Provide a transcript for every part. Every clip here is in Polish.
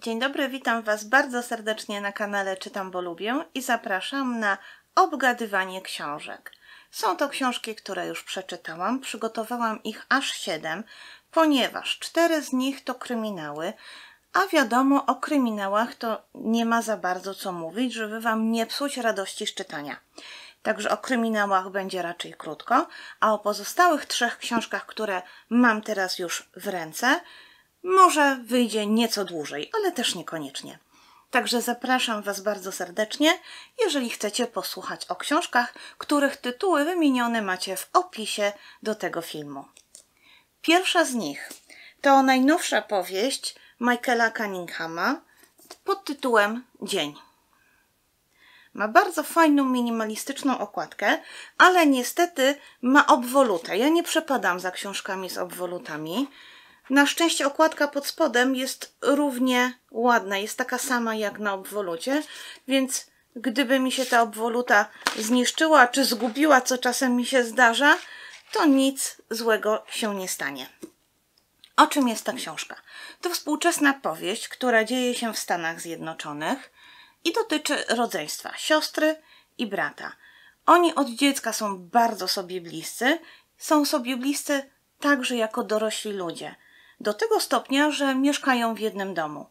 Dzień dobry, witam Was bardzo serdecznie na kanale Czytam, bo lubię i zapraszam na obgadywanie książek. Są to książki, które już przeczytałam, przygotowałam ich aż 7, ponieważ cztery z nich to kryminały, a wiadomo, o kryminałach to nie ma za bardzo co mówić, żeby Wam nie psuć radości z czytania. Także o kryminałach będzie raczej krótko, a o pozostałych trzech książkach, które mam teraz już w ręce – może wyjdzie nieco dłużej, ale też niekoniecznie. Także zapraszam Was bardzo serdecznie, jeżeli chcecie posłuchać o książkach, których tytuły wymienione macie w opisie do tego filmu. Pierwsza z nich to najnowsza powieść Michaela Cunninghama pod tytułem Dzień. Ma bardzo fajną, minimalistyczną okładkę, ale niestety ma obwolutę. Ja nie przepadam za książkami z obwolutami. Na szczęście okładka pod spodem jest równie ładna, jest taka sama jak na obwolucie, więc gdyby mi się ta obwoluta zniszczyła czy zgubiła, co czasem mi się zdarza, to nic złego się nie stanie. O czym jest ta książka? To współczesna powieść, która dzieje się w Stanach Zjednoczonych i dotyczy rodzeństwa siostry i brata. Oni od dziecka są bardzo sobie bliscy, są sobie bliscy także jako dorośli ludzie – do tego stopnia, że mieszkają w jednym domu.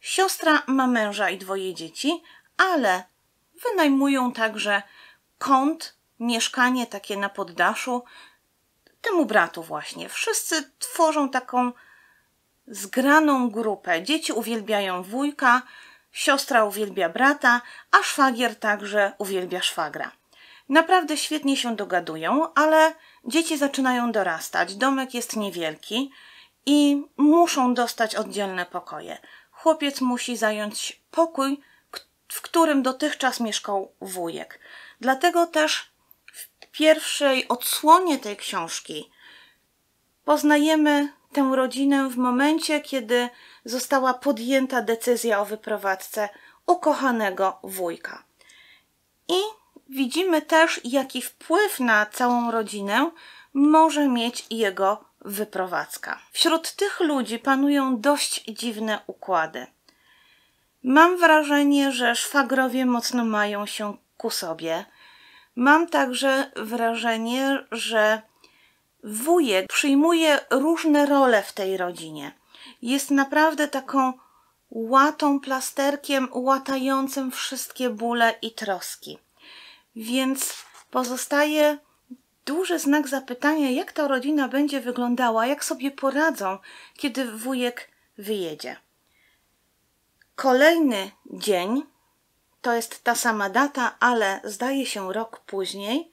Siostra ma męża i dwoje dzieci, ale wynajmują także kąt, mieszkanie takie na poddaszu temu bratu właśnie. Wszyscy tworzą taką zgraną grupę. Dzieci uwielbiają wujka, siostra uwielbia brata, a szwagier także uwielbia szwagra. Naprawdę świetnie się dogadują, ale dzieci zaczynają dorastać. Domek jest niewielki i muszą dostać oddzielne pokoje. Chłopiec musi zająć pokój, w którym dotychczas mieszkał wujek. Dlatego też w pierwszej odsłonie tej książki poznajemy tę rodzinę w momencie, kiedy została podjęta decyzja o wyprowadzce ukochanego wujka. I widzimy też, jaki wpływ na całą rodzinę może mieć jego wyprowadzka. Wśród tych ludzi panują dość dziwne układy. Mam wrażenie, że szwagrowie mocno mają się ku sobie. Mam także wrażenie, że wujek przyjmuje różne role w tej rodzinie. Jest naprawdę taką łatą, plasterkiem łatającym wszystkie bóle i troski. Więc pozostaje duży znak zapytania, jak ta rodzina będzie wyglądała, jak sobie poradzą, kiedy wujek wyjedzie. Kolejny dzień to jest ta sama data, ale zdaje się rok później,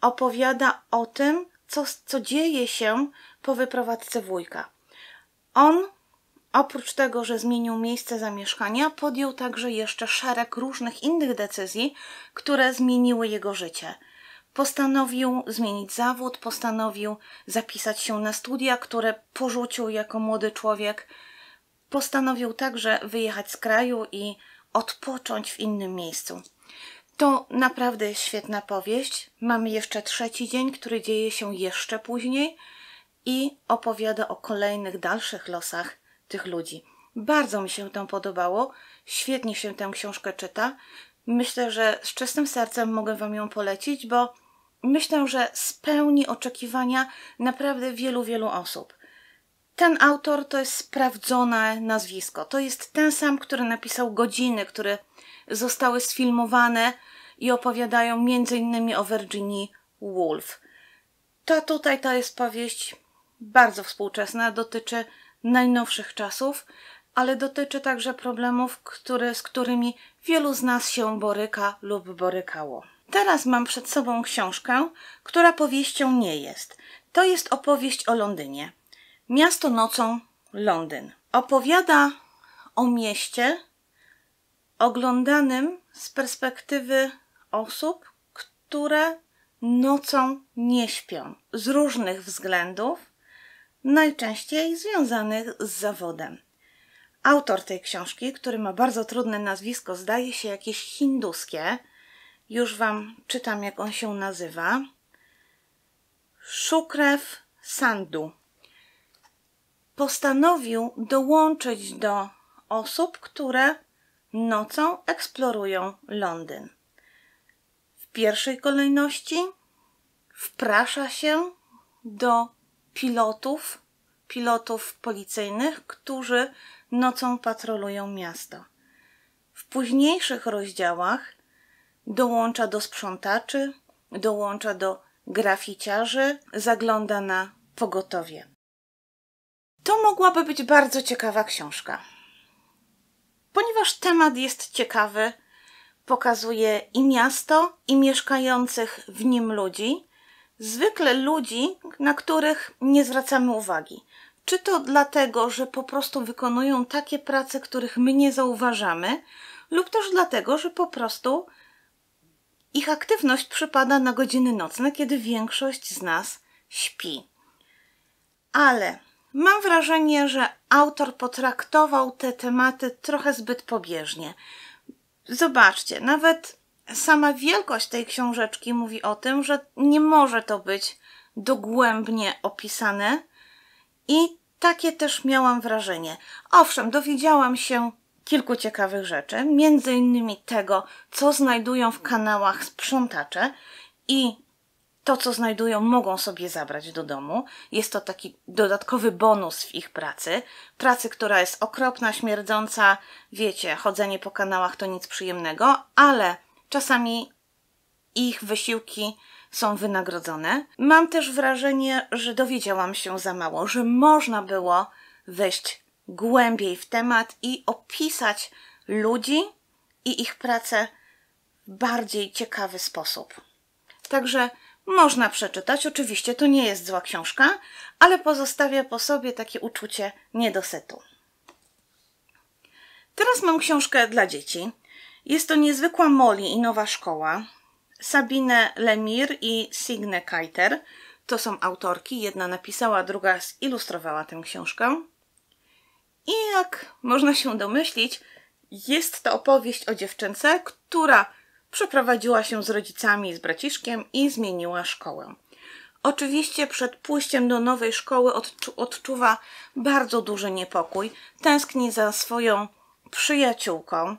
opowiada o tym, co, co dzieje się po wyprowadzce wujka. On, oprócz tego, że zmienił miejsce zamieszkania, podjął także jeszcze szereg różnych innych decyzji, które zmieniły jego życie – Postanowił zmienić zawód, postanowił zapisać się na studia, które porzucił jako młody człowiek. Postanowił także wyjechać z kraju i odpocząć w innym miejscu. To naprawdę świetna powieść. Mamy jeszcze trzeci dzień, który dzieje się jeszcze później i opowiada o kolejnych dalszych losach tych ludzi. Bardzo mi się to podobało. Świetnie się tę książkę czyta. Myślę, że z czystym sercem mogę Wam ją polecić, bo myślę, że spełni oczekiwania naprawdę wielu, wielu osób. Ten autor to jest sprawdzone nazwisko. To jest ten sam, który napisał godziny, które zostały sfilmowane i opowiadają m.in. o Virginie Woolf. Ta tutaj ta jest powieść bardzo współczesna, dotyczy najnowszych czasów, ale dotyczy także problemów, z którymi wielu z nas się boryka lub borykało. Teraz mam przed sobą książkę, która powieścią nie jest. To jest opowieść o Londynie. Miasto nocą Londyn. Opowiada o mieście oglądanym z perspektywy osób, które nocą nie śpią z różnych względów, najczęściej związanych z zawodem. Autor tej książki, który ma bardzo trudne nazwisko, zdaje się jakieś hinduskie. Już wam czytam, jak on się nazywa. Szukrew Sandu. Postanowił dołączyć do osób, które nocą eksplorują Londyn. W pierwszej kolejności wprasza się do pilotów, pilotów policyjnych, którzy nocą patrolują miasto. W późniejszych rozdziałach dołącza do sprzątaczy, dołącza do graficiarzy, zagląda na pogotowie. To mogłaby być bardzo ciekawa książka. Ponieważ temat jest ciekawy, pokazuje i miasto, i mieszkających w nim ludzi, zwykle ludzi, na których nie zwracamy uwagi. Czy to dlatego, że po prostu wykonują takie prace, których my nie zauważamy, lub też dlatego, że po prostu ich aktywność przypada na godziny nocne, kiedy większość z nas śpi. Ale mam wrażenie, że autor potraktował te tematy trochę zbyt pobieżnie. Zobaczcie, nawet sama wielkość tej książeczki mówi o tym, że nie może to być dogłębnie opisane, i takie też miałam wrażenie. Owszem, dowiedziałam się kilku ciekawych rzeczy, między innymi tego, co znajdują w kanałach sprzątacze i to, co znajdują, mogą sobie zabrać do domu. Jest to taki dodatkowy bonus w ich pracy. Pracy, która jest okropna, śmierdząca, wiecie, chodzenie po kanałach to nic przyjemnego, ale czasami ich wysiłki są wynagrodzone. Mam też wrażenie, że dowiedziałam się za mało, że można było wejść głębiej w temat i opisać ludzi i ich pracę w bardziej ciekawy sposób. Także można przeczytać, oczywiście to nie jest zła książka, ale pozostawia po sobie takie uczucie niedosytu. Teraz mam książkę dla dzieci. Jest to niezwykła Moli i nowa szkoła. Sabine Lemir i Signe Keiter. To są autorki, jedna napisała, druga zilustrowała tę książkę. I jak można się domyślić, jest to opowieść o dziewczynce, która przeprowadziła się z rodzicami i z braciszkiem i zmieniła szkołę. Oczywiście przed pójściem do nowej szkoły odczu odczuwa bardzo duży niepokój, tęskni za swoją przyjaciółką,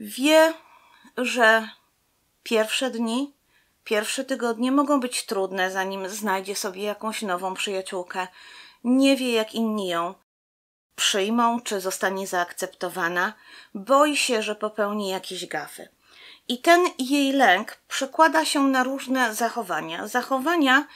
wie, że Pierwsze dni, pierwsze tygodnie mogą być trudne, zanim znajdzie sobie jakąś nową przyjaciółkę. Nie wie, jak inni ją przyjmą, czy zostanie zaakceptowana. Boi się, że popełni jakieś gafy. I ten jej lęk przekłada się na różne zachowania. Zachowania,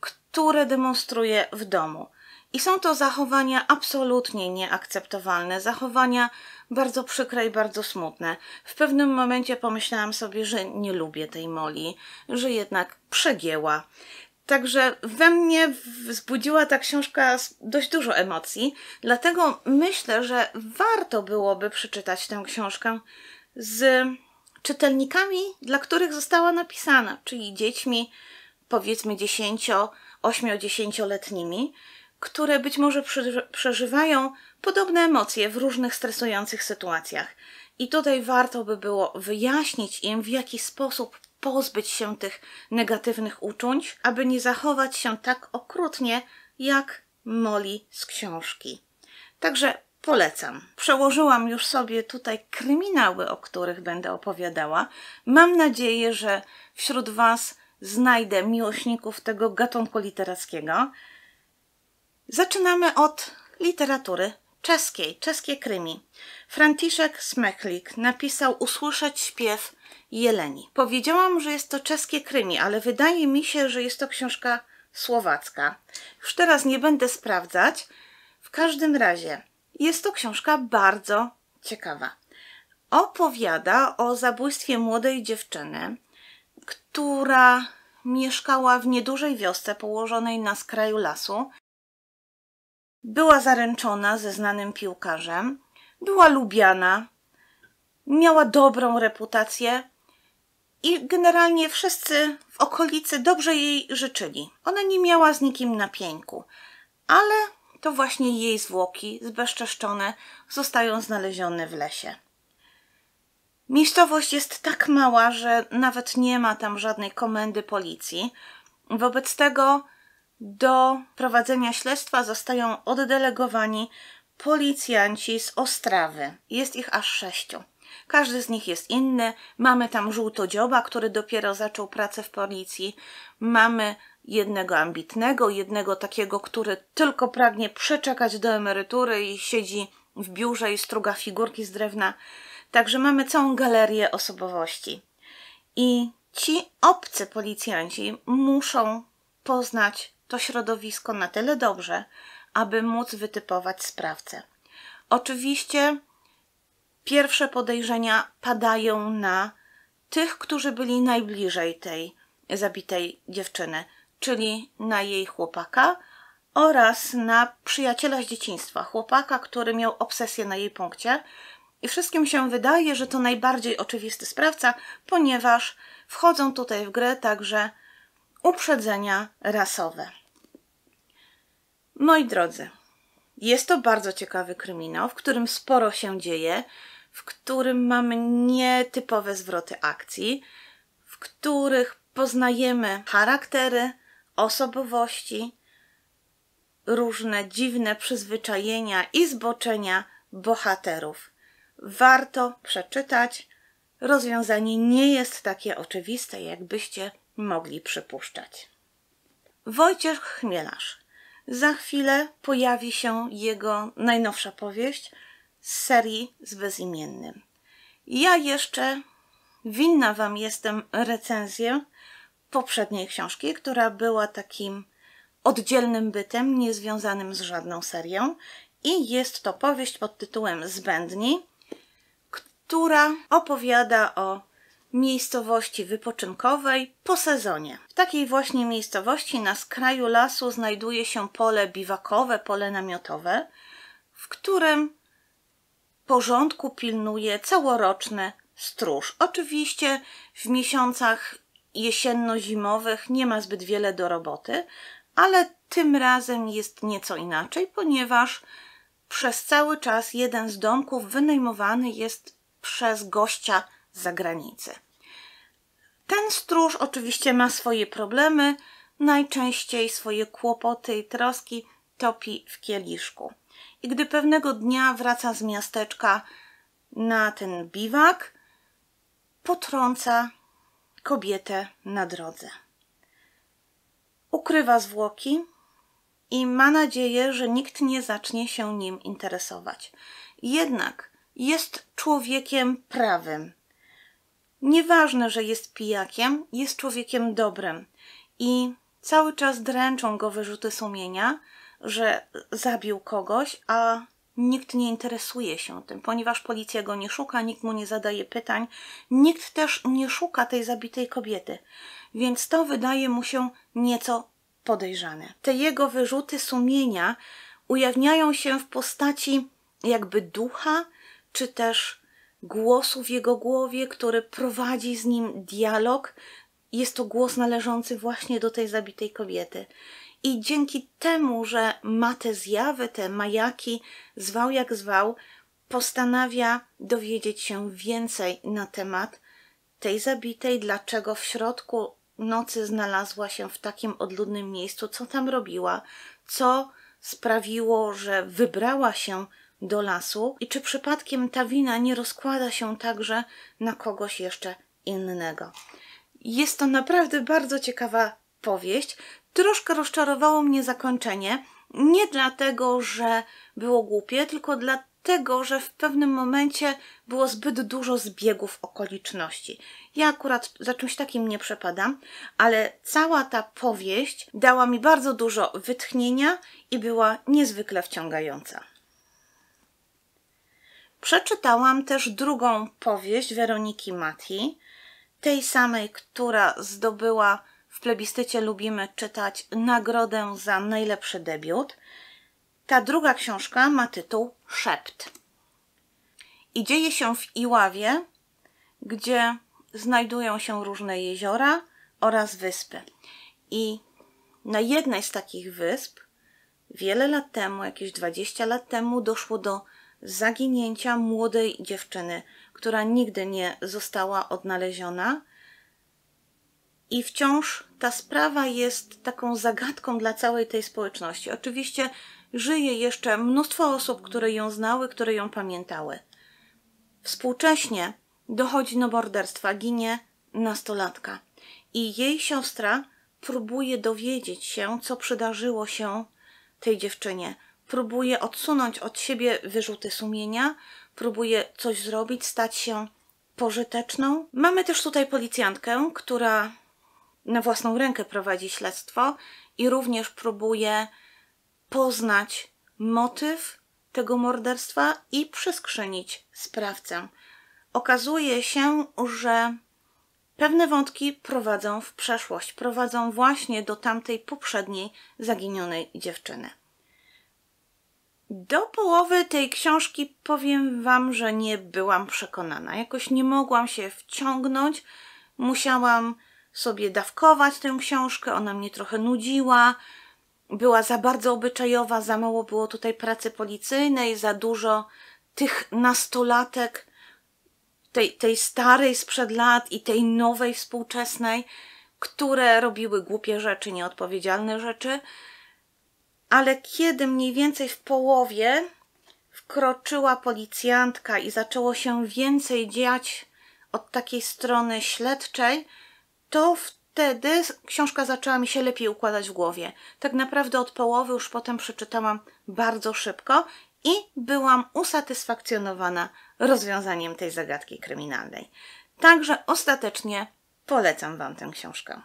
które demonstruje w domu. I są to zachowania absolutnie nieakceptowalne, zachowania bardzo przykre i bardzo smutne. W pewnym momencie pomyślałam sobie, że nie lubię tej Moli, że jednak przegięła. Także we mnie wzbudziła ta książka dość dużo emocji, dlatego myślę, że warto byłoby przeczytać tę książkę z czytelnikami, dla których została napisana, czyli dziećmi powiedzmy 10, 8-10-letnimi, które być może przeżywają podobne emocje w różnych stresujących sytuacjach. I tutaj warto by było wyjaśnić im, w jaki sposób pozbyć się tych negatywnych uczuć, aby nie zachować się tak okrutnie jak Molly z książki. Także polecam. Przełożyłam już sobie tutaj kryminały, o których będę opowiadała. Mam nadzieję, że wśród Was znajdę miłośników tego gatunku literackiego. Zaczynamy od literatury czeskiej, czeskie krymi. Franciszek Smechlik napisał Usłyszeć śpiew jeleni. Powiedziałam, że jest to czeskie krymi, ale wydaje mi się, że jest to książka słowacka. Już teraz nie będę sprawdzać. W każdym razie jest to książka bardzo ciekawa. Opowiada o zabójstwie młodej dziewczyny, która mieszkała w niedużej wiosce położonej na skraju lasu była zaręczona ze znanym piłkarzem, była lubiana, miała dobrą reputację i generalnie wszyscy w okolicy dobrze jej życzyli. Ona nie miała z nikim na ale to właśnie jej zwłoki, zbezczeszczone, zostają znalezione w lesie. Miejscowość jest tak mała, że nawet nie ma tam żadnej komendy policji. Wobec tego do prowadzenia śledztwa zostają oddelegowani policjanci z Ostrawy. Jest ich aż sześciu. Każdy z nich jest inny. Mamy tam dzioba, który dopiero zaczął pracę w policji. Mamy jednego ambitnego, jednego takiego, który tylko pragnie przeczekać do emerytury i siedzi w biurze i struga figurki z drewna. Także mamy całą galerię osobowości. I ci obcy policjanci muszą poznać to środowisko na tyle dobrze, aby móc wytypować sprawcę. Oczywiście pierwsze podejrzenia padają na tych, którzy byli najbliżej tej zabitej dziewczyny, czyli na jej chłopaka oraz na przyjaciela z dzieciństwa, chłopaka, który miał obsesję na jej punkcie. I wszystkim się wydaje, że to najbardziej oczywisty sprawca, ponieważ wchodzą tutaj w grę także uprzedzenia rasowe. Moi drodzy, jest to bardzo ciekawy kryminał, w którym sporo się dzieje, w którym mamy nietypowe zwroty akcji, w których poznajemy charaktery, osobowości, różne dziwne przyzwyczajenia i zboczenia bohaterów. Warto przeczytać. Rozwiązanie nie jest takie oczywiste, jakbyście mogli przypuszczać. Wojciech Chmielarz za chwilę pojawi się jego najnowsza powieść z serii z bezimiennym. Ja jeszcze winna Wam jestem recenzję poprzedniej książki, która była takim oddzielnym bytem, niezwiązanym z żadną serią. I jest to powieść pod tytułem Zbędni, która opowiada o miejscowości wypoczynkowej po sezonie. W takiej właśnie miejscowości na skraju lasu znajduje się pole biwakowe, pole namiotowe, w którym porządku pilnuje całoroczny stróż. Oczywiście w miesiącach jesienno-zimowych nie ma zbyt wiele do roboty, ale tym razem jest nieco inaczej, ponieważ przez cały czas jeden z domków wynajmowany jest przez gościa z zagranicy. Ten stróż oczywiście ma swoje problemy, najczęściej swoje kłopoty i troski topi w kieliszku. I gdy pewnego dnia wraca z miasteczka na ten biwak, potrąca kobietę na drodze. Ukrywa zwłoki i ma nadzieję, że nikt nie zacznie się nim interesować. Jednak jest człowiekiem prawym, Nieważne, że jest pijakiem, jest człowiekiem dobrym i cały czas dręczą go wyrzuty sumienia, że zabił kogoś, a nikt nie interesuje się tym, ponieważ policja go nie szuka, nikt mu nie zadaje pytań, nikt też nie szuka tej zabitej kobiety, więc to wydaje mu się nieco podejrzane. Te jego wyrzuty sumienia ujawniają się w postaci jakby ducha, czy też głosu w jego głowie, który prowadzi z nim dialog. Jest to głos należący właśnie do tej zabitej kobiety. I dzięki temu, że ma te zjawy, te majaki, zwał jak zwał, postanawia dowiedzieć się więcej na temat tej zabitej, dlaczego w środku nocy znalazła się w takim odludnym miejscu, co tam robiła, co sprawiło, że wybrała się do lasu i czy przypadkiem ta wina nie rozkłada się także na kogoś jeszcze innego. Jest to naprawdę bardzo ciekawa powieść. Troszkę rozczarowało mnie zakończenie, nie dlatego, że było głupie, tylko dlatego, że w pewnym momencie było zbyt dużo zbiegów okoliczności. Ja akurat za czymś takim nie przepadam, ale cała ta powieść dała mi bardzo dużo wytchnienia i była niezwykle wciągająca. Przeczytałam też drugą powieść Weroniki Mati, tej samej, która zdobyła w plebiscycie Lubimy czytać nagrodę za najlepszy debiut. Ta druga książka ma tytuł Szept. I dzieje się w Iławie, gdzie znajdują się różne jeziora oraz wyspy. I na jednej z takich wysp wiele lat temu, jakieś 20 lat temu, doszło do zaginięcia młodej dziewczyny, która nigdy nie została odnaleziona. I wciąż ta sprawa jest taką zagadką dla całej tej społeczności. Oczywiście żyje jeszcze mnóstwo osób, które ją znały, które ją pamiętały. Współcześnie dochodzi do morderstwa, ginie nastolatka i jej siostra próbuje dowiedzieć się, co przydarzyło się tej dziewczynie próbuje odsunąć od siebie wyrzuty sumienia, próbuje coś zrobić, stać się pożyteczną. Mamy też tutaj policjantkę, która na własną rękę prowadzi śledztwo i również próbuje poznać motyw tego morderstwa i przyskrzynić sprawcę. Okazuje się, że pewne wątki prowadzą w przeszłość, prowadzą właśnie do tamtej poprzedniej zaginionej dziewczyny. Do połowy tej książki powiem Wam, że nie byłam przekonana. Jakoś nie mogłam się wciągnąć. Musiałam sobie dawkować tę książkę, ona mnie trochę nudziła. Była za bardzo obyczajowa, za mało było tutaj pracy policyjnej, za dużo tych nastolatek, tej, tej starej sprzed lat i tej nowej współczesnej, które robiły głupie rzeczy, nieodpowiedzialne rzeczy ale kiedy mniej więcej w połowie wkroczyła policjantka i zaczęło się więcej dziać od takiej strony śledczej, to wtedy książka zaczęła mi się lepiej układać w głowie. Tak naprawdę od połowy już potem przeczytałam bardzo szybko i byłam usatysfakcjonowana rozwiązaniem tej zagadki kryminalnej. Także ostatecznie polecam Wam tę książkę.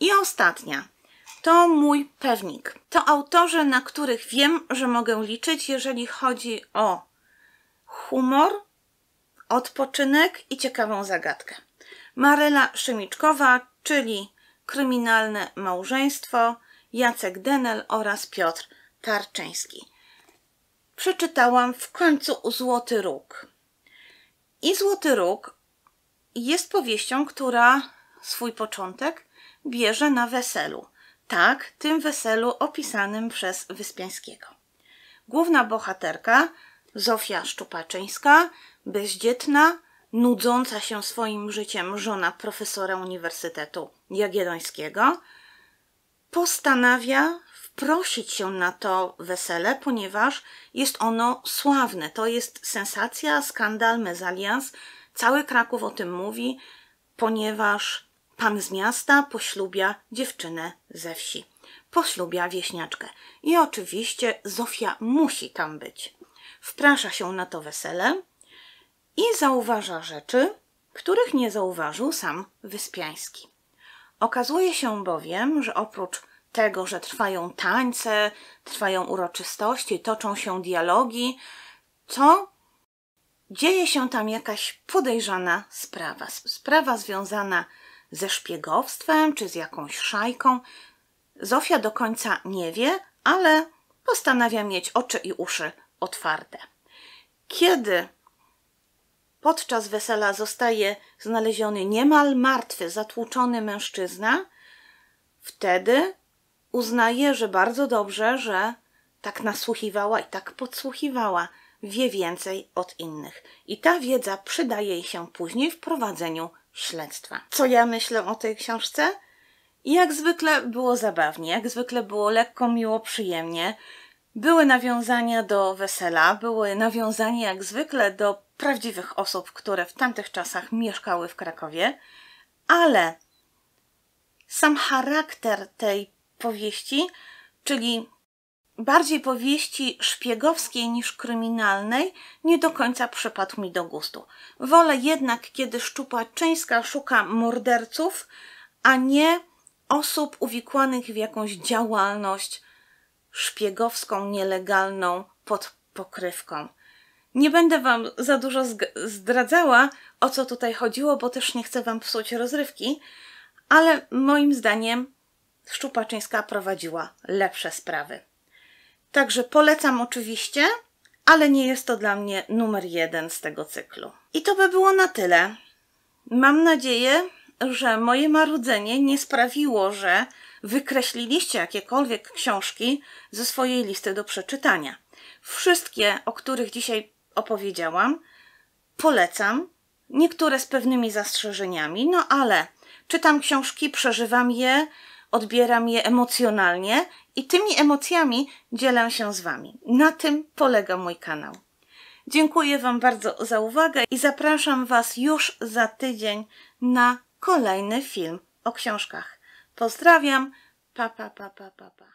I ostatnia, to mój pewnik. To autorzy, na których wiem, że mogę liczyć, jeżeli chodzi o humor, odpoczynek i ciekawą zagadkę. Maryla Szymiczkowa, czyli Kryminalne Małżeństwo, Jacek Denel oraz Piotr Tarczyński. Przeczytałam w końcu Złoty Róg. I Złoty Róg jest powieścią, która swój początek bierze na weselu. Tak, tym weselu opisanym przez Wyspiańskiego. Główna bohaterka, Zofia Szczupaczyńska, bezdzietna, nudząca się swoim życiem żona profesora Uniwersytetu Jagiellońskiego, postanawia prosić się na to wesele, ponieważ jest ono sławne. To jest sensacja, skandal, mezalians. Cały Kraków o tym mówi, ponieważ Pan z miasta poślubia dziewczynę ze wsi. Poślubia wieśniaczkę. I oczywiście Zofia musi tam być. Wprasza się na to wesele i zauważa rzeczy, których nie zauważył sam Wyspiański. Okazuje się bowiem, że oprócz tego, że trwają tańce, trwają uroczystości, toczą się dialogi, to dzieje się tam jakaś podejrzana sprawa. Sprawa związana z ze szpiegowstwem czy z jakąś szajką. Zofia do końca nie wie, ale postanawia mieć oczy i uszy otwarte. Kiedy podczas wesela zostaje znaleziony niemal martwy, zatłuczony mężczyzna, wtedy uznaje, że bardzo dobrze, że tak nasłuchiwała i tak podsłuchiwała, wie więcej od innych. I ta wiedza przydaje jej się później w prowadzeniu śledztwa. Co ja myślę o tej książce? Jak zwykle było zabawnie, jak zwykle było lekko, miło, przyjemnie. Były nawiązania do wesela, były nawiązania jak zwykle do prawdziwych osób, które w tamtych czasach mieszkały w Krakowie, ale sam charakter tej powieści, czyli bardziej powieści szpiegowskiej niż kryminalnej nie do końca przypadł mi do gustu. Wolę jednak, kiedy Szczupaczyńska szuka morderców, a nie osób uwikłanych w jakąś działalność szpiegowską, nielegalną pod pokrywką. Nie będę Wam za dużo zdradzała, o co tutaj chodziło, bo też nie chcę Wam psuć rozrywki, ale moim zdaniem Szczupaczyńska prowadziła lepsze sprawy. Także polecam oczywiście, ale nie jest to dla mnie numer jeden z tego cyklu. I to by było na tyle. Mam nadzieję, że moje marudzenie nie sprawiło, że wykreśliliście jakiekolwiek książki ze swojej listy do przeczytania. Wszystkie, o których dzisiaj opowiedziałam, polecam. Niektóre z pewnymi zastrzeżeniami, no ale czytam książki, przeżywam je, odbieram je emocjonalnie i tymi emocjami dzielę się z Wami. Na tym polega mój kanał. Dziękuję Wam bardzo za uwagę i zapraszam Was już za tydzień na kolejny film o książkach. Pozdrawiam. Pa, pa, pa, pa, pa, pa.